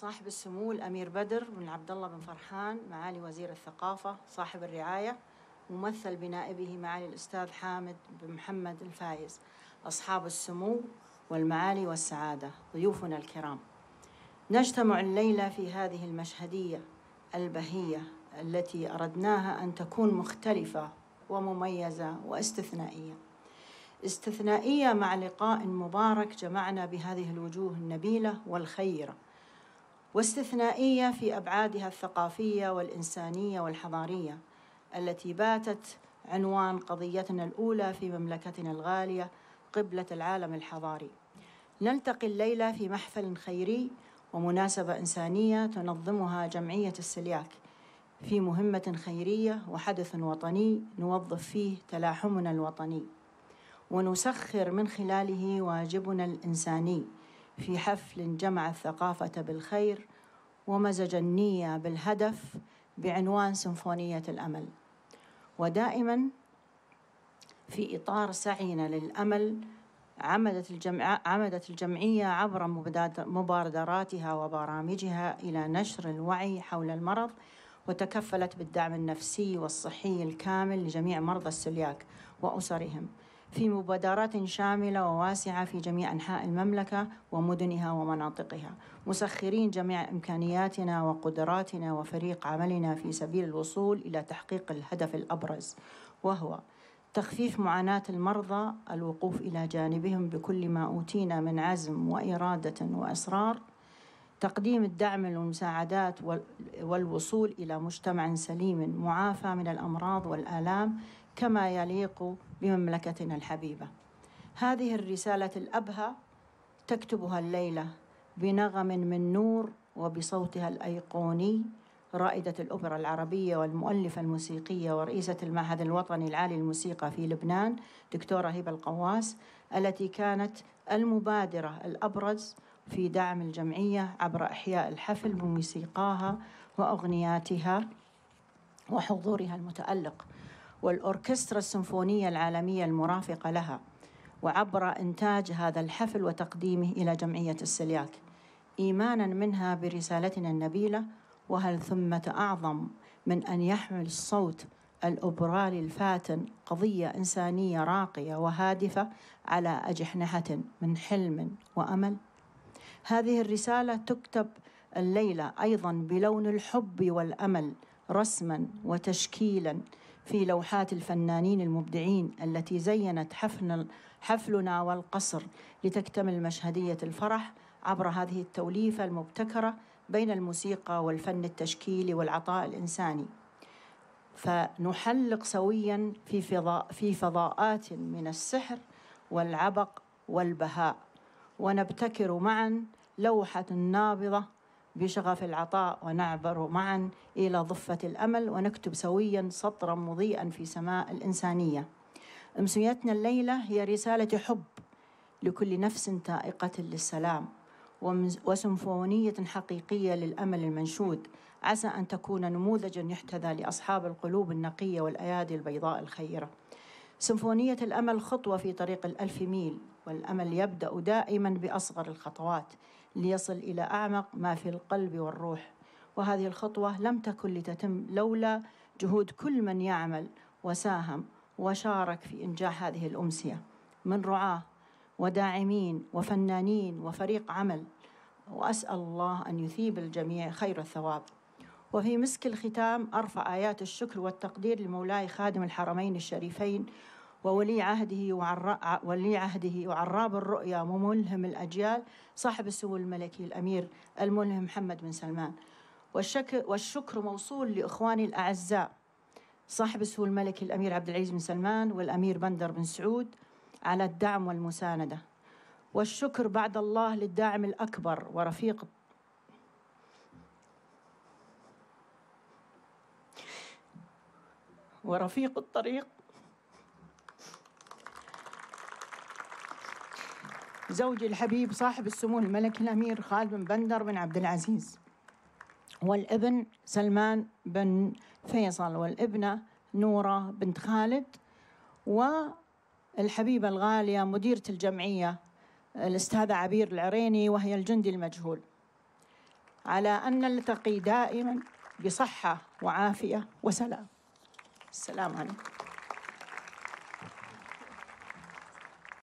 صاحب السمو الأمير بدر بن عبد الله بن فرحان معالي وزير الثقافة صاحب الرعاية ممثل بنائبه معالي الأستاذ حامد بن محمد الفايز أصحاب السمو والمعالي والسعادة ضيوفنا الكرام نجتمع الليلة في هذه المشهدية البهية التي أردناها أن تكون مختلفة ومميزة واستثنائية استثنائية مع لقاء مبارك جمعنا بهذه الوجوه النبيلة والخيرة واستثنائيه في ابعادها الثقافيه والانسانيه والحضاريه التي باتت عنوان قضيتنا الاولى في مملكتنا الغاليه قبله العالم الحضاري نلتقي الليله في محفل خيري ومناسبه انسانيه تنظمها جمعيه السلياك في مهمه خيريه وحدث وطني نوظف فيه تلاحمنا الوطني ونسخر من خلاله واجبنا الانساني في حفل جمع الثقافة بالخير ومزج النية بالهدف بعنوان سيمفونية الأمل ودائما في إطار سعينا للأمل عمدت, الجمع... عمدت الجمعية عبر مبادراتها وبرامجها إلى نشر الوعي حول المرض وتكفلت بالدعم النفسي والصحي الكامل لجميع مرضى السلياك وأسرهم في مبادرات شاملة وواسعة في جميع أنحاء المملكة ومدنها ومناطقها مسخرين جميع إمكانياتنا وقدراتنا وفريق عملنا في سبيل الوصول إلى تحقيق الهدف الأبرز وهو تخفيف معاناة المرضى الوقوف إلى جانبهم بكل ما أوتينا من عزم وإرادة وإصرار تقديم الدعم والمساعدات والوصول إلى مجتمع سليم معافى من الأمراض والآلام كما يليق بمملكتنا الحبيبه هذه الرساله الابهى تكتبها الليله بنغم من نور وبصوتها الايقوني رائده الاوبرا العربيه والمؤلفه الموسيقيه ورئيسه المعهد الوطني العالي للموسيقى في لبنان دكتوره هبه القواس التي كانت المبادره الابرز في دعم الجمعيه عبر احياء الحفل بموسيقاها واغنياتها وحضورها المتالق والأوركسترا السيمفونية العالمية المرافقة لها وعبر إنتاج هذا الحفل وتقديمه إلى جمعية السلياك إيمانا منها برسالتنا النبيلة وهل ثمة أعظم من أن يحمل الصوت الأبرالي الفاتن قضية إنسانية راقية وهادفة على أجنحة من حلم وأمل هذه الرسالة تكتب الليلة أيضا بلون الحب والأمل رسما وتشكيلا في لوحات الفنانين المبدعين التي زينت حفن حفلنا والقصر لتكتمل مشهدية الفرح عبر هذه التوليفة المبتكرة بين الموسيقى والفن التشكيلي والعطاء الإنساني فنحلق سويا في, فضاء في فضاءات من السحر والعبق والبهاء ونبتكر معا لوحة نابضة بشغف العطاء ونعبر معا إلى ضفة الأمل ونكتب سويا سطرا مضيئا في سماء الإنسانية أمسيتنا الليلة هي رسالة حب لكل نفس تائقة للسلام وسمفونية حقيقية للأمل المنشود عسى أن تكون نموذجا يحتذى لأصحاب القلوب النقية والأيادي البيضاء الخيرة سمفونية الأمل خطوة في طريق الألف ميل والأمل يبدأ دائما بأصغر الخطوات ليصل إلى أعمق ما في القلب والروح وهذه الخطوة لم تكن لتتم لولا جهود كل من يعمل وساهم وشارك في إنجاح هذه الأمسية من رعاة وداعمين وفنانين وفريق عمل وأسأل الله أن يثيب الجميع خير الثواب وفي مسك الختام أرفع آيات الشكر والتقدير لمولاي خادم الحرمين الشريفين وولي عهده وعرا ولي عهده وعراب الرؤيا وملهم الأجيال صاحب السمو الملكي الأمير الملهم محمد بن سلمان والشكر, والشكر موصول لإخواني الأعزاء صاحب السمو الملكي الأمير عبد العزيز بن سلمان والأمير بندر بن سعود على الدعم والمساندة والشكر بعد الله للداعم الأكبر ورفيق ورفيق الطريق زوجي الحبيب صاحب السمو الملكي الأمير خالد بن بندر بن عبد العزيز والابن سلمان بن فيصل والابنة نورة بنت خالد والحبيبة الغالية مديرة الجمعية الأستاذة عبير العريني وهي الجندي المجهول على أن نلتقي دائما بصحة وعافية وسلام السلام عليكم